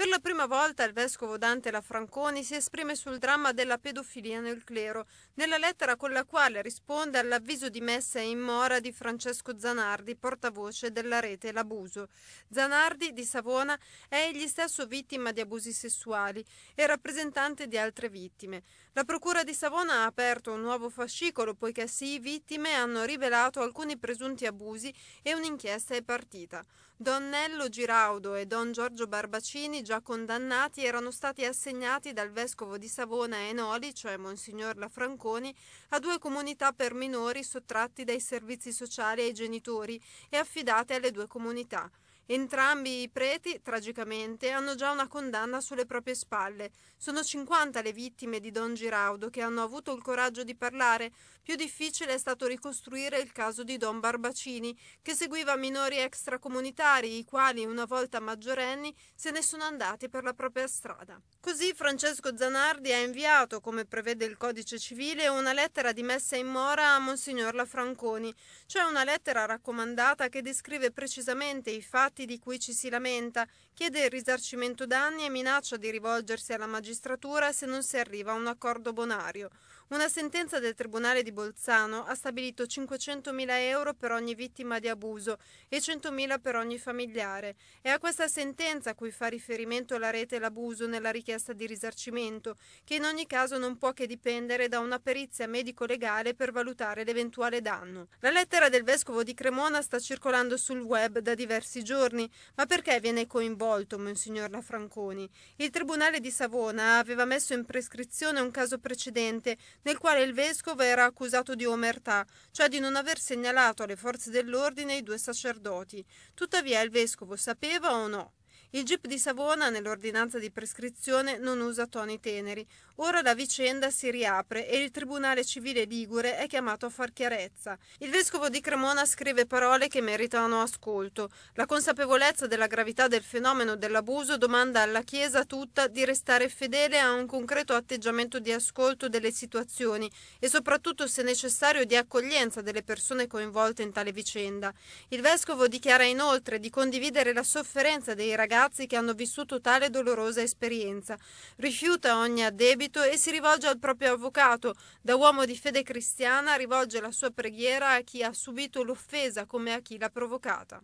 Per la prima volta il vescovo Dante Lafranconi si esprime sul dramma della pedofilia nel clero, nella lettera con la quale risponde all'avviso di messa in mora di Francesco Zanardi, portavoce della rete L'Abuso. Zanardi di Savona è egli stesso vittima di abusi sessuali e rappresentante di altre vittime. La Procura di Savona ha aperto un nuovo fascicolo poiché sì, vittime hanno rivelato alcuni presunti abusi e un'inchiesta è partita. Don Nello Giraudo e Don Giorgio Barbacini già condannati erano stati assegnati dal vescovo di Savona e Enoli, cioè Monsignor Lafranconi, a due comunità per minori sottratti dai servizi sociali ai genitori e affidate alle due comunità. Entrambi i preti, tragicamente, hanno già una condanna sulle proprie spalle. Sono 50 le vittime di Don Giraudo che hanno avuto il coraggio di parlare. Più difficile è stato ricostruire il caso di Don Barbacini, che seguiva minori extracomunitari, i quali, una volta maggiorenni, se ne sono andati per la propria strada. Così Francesco Zanardi ha inviato, come prevede il Codice Civile, una lettera di messa in mora a Monsignor Lafranconi, cioè una lettera raccomandata che descrive precisamente i fatti reati di cui ci si lamenta, chiede il risarcimento danni e minaccia di rivolgersi alla magistratura se non si arriva a un accordo bonario. Una sentenza del Tribunale di Bolzano ha stabilito 500.000 euro per ogni vittima di abuso e 100.000 per ogni familiare. È a questa sentenza a cui fa riferimento la rete L'Abuso nella richiesta di risarcimento, che in ogni caso non può che dipendere da una perizia medico-legale per valutare l'eventuale danno. La lettera del vescovo di Cremona sta circolando sul web da diversi giorni giorni. Ma perché viene coinvolto Monsignor Lafranconi? Il Tribunale di Savona aveva messo in prescrizione un caso precedente nel quale il vescovo era accusato di omertà, cioè di non aver segnalato alle forze dell'ordine i due sacerdoti. Tuttavia il vescovo sapeva o no? Il GIP di Savona, nell'ordinanza di prescrizione, non usa toni teneri. Ora la vicenda si riapre e il Tribunale Civile Ligure è chiamato a far chiarezza. Il Vescovo di Cremona scrive parole che meritano ascolto. La consapevolezza della gravità del fenomeno dell'abuso domanda alla Chiesa tutta di restare fedele a un concreto atteggiamento di ascolto delle situazioni e soprattutto se necessario di accoglienza delle persone coinvolte in tale vicenda. Il Vescovo dichiara inoltre di condividere la sofferenza dei ragazzi ragazzi che hanno vissuto tale dolorosa esperienza. Rifiuta ogni addebito e si rivolge al proprio avvocato. Da uomo di fede cristiana rivolge la sua preghiera a chi ha subito l'offesa come a chi l'ha provocata.